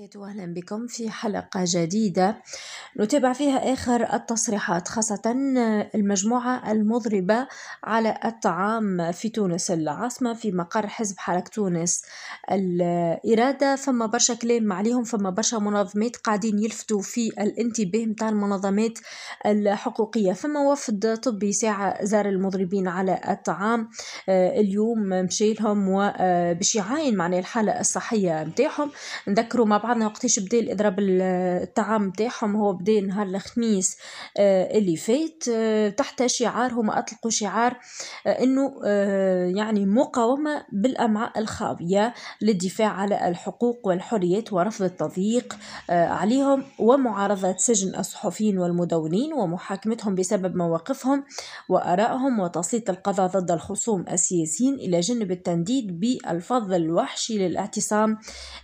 وبركاته أهلا بكم في حلقة جديدة نتابع فيها آخر التصريحات خاصة المجموعة المضربة على الطعام في تونس العاصمة في مقر حزب حركة تونس الإرادة فما برشا كلام عليهم فما برشا منظمات قاعدين يلفتوا في الانتباه متاع المنظمات الحقوقية فما وفد طبي ساعة زار المضربين على الطعام آه، اليوم مشيلهم وباش آه، يعاين معناه الحالة الصحية متاعهم نذكروا مع بعضنا وقتاش بدا الاضراب الطعام تاعهم هو بدا نهار الخميس آه، اللي فات آه، تحت شعار هما اطلقوا شعار آه، انه يعني مقاومه بالامعاء الخاويه للدفاع على الحقوق والحريات ورفض التضييق عليهم ومعارضه سجن الصحفيين والمدونين ومحاكمتهم بسبب مواقفهم وارائهم وتسليط القضاء ضد الخصوم السياسيين الى جانب التنديد بالفضل الوحشي للاعتصام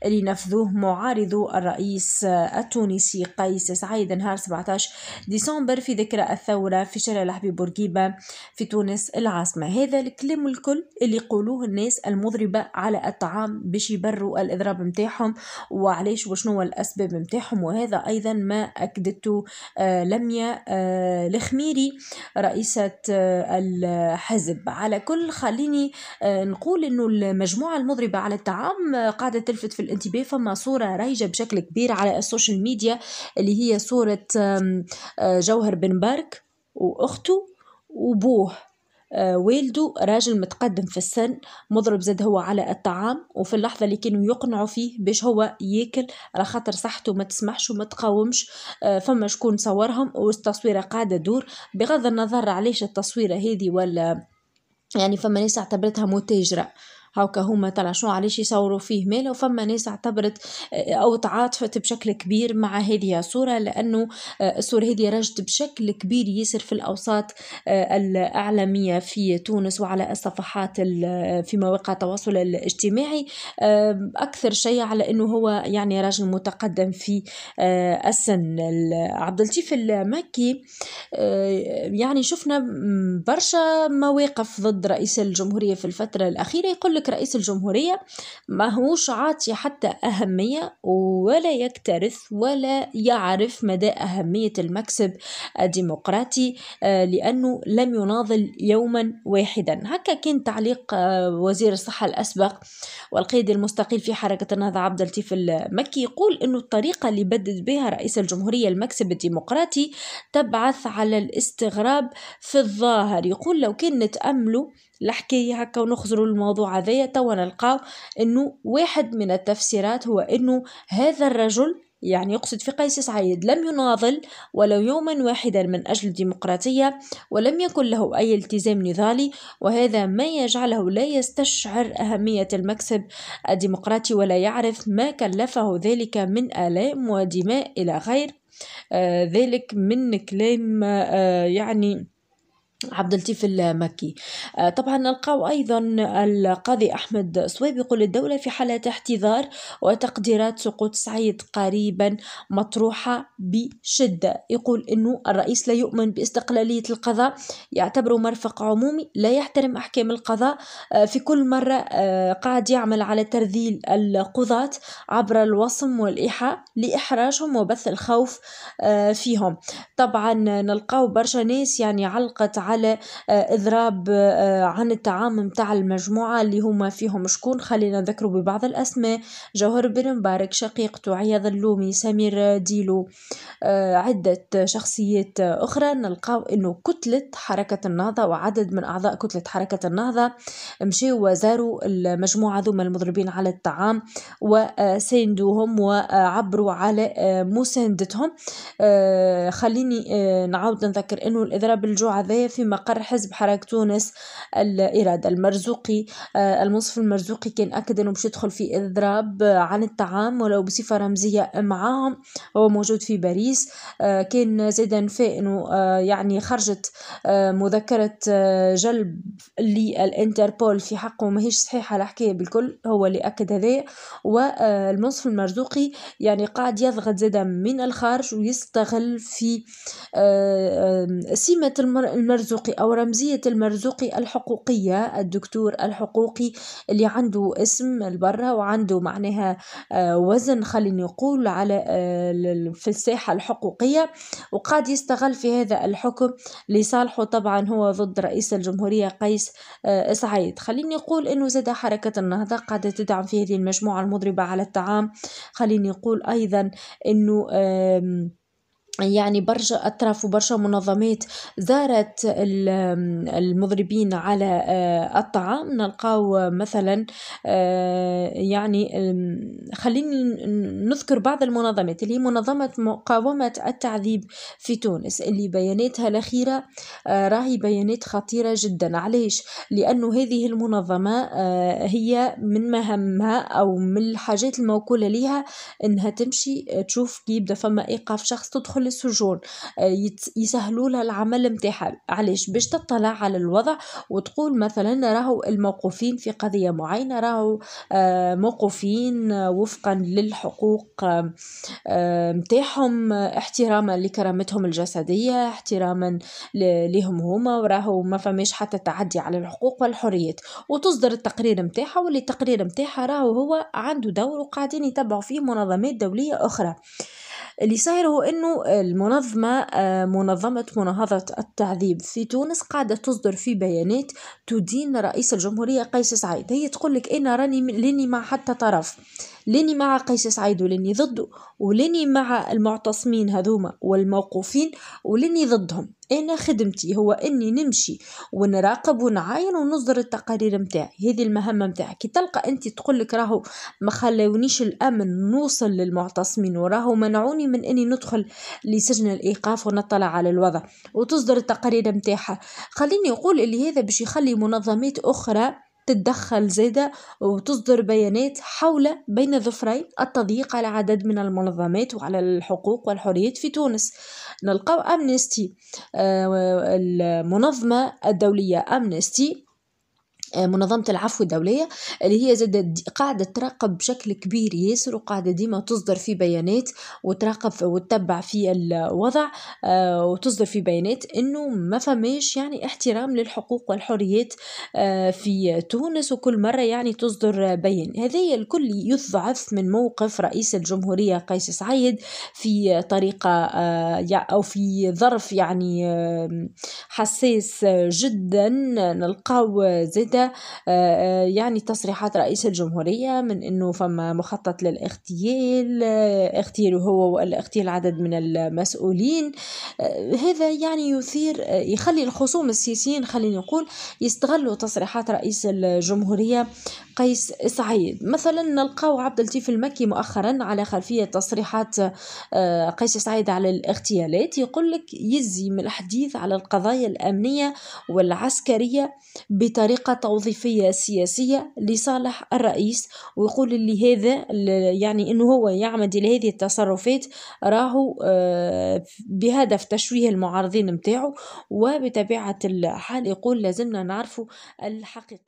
اللي نفذوه معارضة يعارض الرئيس التونسي قيس سعيد نهار 17 ديسمبر في ذكرى الثورة في شارع الحبيب بورقيبة في تونس العاصمة هذا الكلام الكل اللي يقولوه الناس المضربة على الطعام باش يبروا الإضراب متاعهم وعلاش وشنو الأسباب متاعهم وهذا أيضا ما أكدته آه، لميا الخميري آه، رئيسة آه، الحزب على كل خليني نقول أنه المجموعة المضربة على الطعام قاعدة تلفت في الانتباه فما صورة رهجة بشكل كبير على السوشيال ميديا اللي هي صورة آه، جوهر بن بارك وأخته وبوه آه، والده راجل متقدم في السن مضرب زاد هو على الطعام وفي اللحظة اللي كانوا يقنعوا فيه باش هو ياكل على خاطر صحته ما تسمحش وما تقاومش آه، فما شكون صورهم والتصويرة قاعدة دور بغض النظر علاش التصويرة هذه ولا يعني فما ناس اعتبرتها متاجرة هاوكا هما طلع شنو علاش يصوروا فيه ماله فما ناس اعتبرت آه، او تعاطفت بشكل كبير مع هذه الصوره لانه آه، الصوره هذه رجت بشكل كبير ياسر في الاوساط آه، الاعلاميه في تونس وعلى الصفحات في مواقع التواصل الاجتماعي اكثر شيء على انه هو يعني راجل متقدم في السن عبد اللطيف المكي يعني شفنا برشا مواقف ضد رئيس الجمهوريه في الفتره الاخيره يقول لك رئيس الجمهورية ماهوش عاطي حتى أهمية ولا يكترث ولا يعرف مدى أهمية المكسب الديمقراطي آه، لأنه لم يناضل يوما واحدا هكا كان تعليق آه، وزير الصحة الأسبق والقيد المستقيل في حركة النهضة عبد اللطيف المكي يقول أنه الطريقة اللي بدد بها رئيس الجمهورية المكسب الديمقراطي تبعث على الاستغراب في الظاهر يقول لو كان نتأملوا الحكاية هكا ونخزروا الموضوع هذا هذايا توا نلقاو انه واحد من التفسيرات هو انه هذا الرجل يعني يقصد في قيس سعيد لم يناضل ولو يوما واحدا من أجل الديمقراطية ولم يكن له أي التزام نضالي وهذا ما يجعله لا يستشعر أهمية المكسب الديمقراطي ولا يعرف ما كلفه ذلك من آلام ودماء إلى غير آه ذلك من كلام آه يعني عبد اللطيف المكي آه، طبعا نلقاو ايضا القاضي احمد صويب يقول الدوله في حاله احتضار وتقديرات سقوط سعيد قريبا مطروحه بشده يقول انه الرئيس لا يؤمن باستقلاليه القضاء يعتبره مرفق عمومي لا يحترم احكام القضاء آه، في كل مره آه، قاعد يعمل على ترذيل القضاة عبر الوصم والايحاء لاحراجهم وبث الخوف فيهم طبعا نلقاو برشا ناس يعني علقت على آه، اضراب آه، عن الطعام متاع المجموعه اللي هما فيهم شكون خلينا نذكروا ببعض الاسماء جوهر بن مبارك شقيقته عياض اللومي سمير ديلو آه، عده شخصيات اخرى نلقاو انه كتله حركه النهضه وعدد من اعضاء كتله حركه النهضه مشيو وزاروا المجموعه ذوما المضربين على الطعام وسندوهم وعبروا على مساندتهم خليني نعاود نذكر انه الاضراب الجوع ذا في مقر حزب حركة تونس الإرادة المرزوقي آه، المنصف المرزوقي كان أكد أنه يدخل في إضراب آه، عن الطعام ولو بصفة رمزية معاهم هو موجود في باريس آه، كان زيدا في أنه يعني خرجت مذكرة جلب للإنتربول في حقه هيش صحيحة الحكاية بالكل هو اللي أكد هذا والمنصف المرزوقي يعني قاعد يضغط زيدا من الخارج ويستغل في سمة المرزوقي المرزوق أو رمزية المرزوق الحقوقية الدكتور الحقوقي اللي عنده اسم البرة وعنده معناها آه، وزن خليني نقول على في آه، الساحة الحقوقية وقاد يستغل في هذا الحكم لصالحه طبعا هو ضد رئيس الجمهورية قيس آه، سعيد خليني نقول أنه زاد حركة النهضة قاعدة تدعم في هذه المجموعة المضربة على الطعام خليني نقول أيضا أنه يعني برشا أطراف وبرشا منظمات زارت المضربين على آه، الطعام نلقاو آه، مثلا آه، يعني خليني نذكر بعض المنظمات اللي هي منظمة مقاومة التعذيب في تونس اللي بياناتها الأخيرة راهي بيانات خطيرة جدا علاش لأنه هذه المنظمة هي من مهمها أو من الحاجات الموكولة ليها أنها تمشي تشوف كي يبدأ فما إيقاف شخص تدخل للسجون آه، يسهلوا لها العمل نتاعها علاش باش تطلع على الوضع وتقول مثلا راهو الموقوفين في قضيه معينه راهو آه، موقوفين آه، وفقا للحقوق نتاعهم احتراما لكرامتهم الجسديه احتراما لهم هما وراهو ما فماش حتى تعدي على الحقوق والحريات وتصدر التقرير نتاعها واللي التقرير نتاعها راهو هو عنده دور وقاعدين يتبعوا فيه منظمات دوليه اخرى اللي صاير هو أنه المنظمة آه، منظمة مناهضة التعذيب في تونس قاعدة تصدر في بيانات تدين رئيس الجمهورية قيس سعيد هي تقول لك أنا راني لاني مع حتى طرف لاني مع قيس سعيد ولاني ضده ولاني مع المعتصمين هذوما والموقوفين ولاني ضدهم انا خدمتي هو اني نمشي ونراقب ونعاين ونصدر التقارير متاعي هذه المهمه متاعي كي تلقى انت تقول لك راهو ما خلاونيش الامن نوصل للمعتصمين وراهو منعوني من اني ندخل لسجن الايقاف ونطلع على الوضع وتصدر التقارير متاعها خليني اقول اللي هذا باش يخلي منظمات اخرى تتدخل زيادة وتصدر بيانات حول بين ظفري التضييق على عدد من المنظمات وعلى الحقوق والحريات في تونس نلقاو أمنستي آه، المنظمة الدولية أمنستي آه، منظمة العفو الدولية اللي هي زادت قاعدة تراقب بشكل كبير ياسر وقاعدة ديما تصدر في بيانات وتراقب وتتبع في الوضع آه، وتصدر في بيانات انه ما فماش يعني احترام للحقوق والحريات آه، في تونس وكل مرة يعني تصدر بيان هذه الكل يضعف من موقف رئيس الجمهورية قيس سعيد في طريقة او في ظرف يعني حساس جدا نلقاو زادة جديدة آه، آه، يعني تصريحات رئيس الجمهورية من أنه فما مخطط للاغتيال آه، اغتيال هو والاغتيال عدد من المسؤولين هذا يعني يثير يخلي الخصوم السياسيين خلينا نقول يستغلوا تصريحات رئيس الجمهورية قيس سعيد مثلا نلقاو عبد اللطيف المكي مؤخرا على خلفية تصريحات قيس سعيد على الاغتيالات يقول لك يزي من الحديث على القضايا الأمنية والعسكرية بطريقة توظيفيه سياسية لصالح الرئيس ويقول اللي هذا يعني أنه هو يعمد إلى هذه التصرفات راهو آه، بهدف تشويه المعارضين متاعه وبطبيعة الحال يقول لازمنا نعرفوا الحقيقة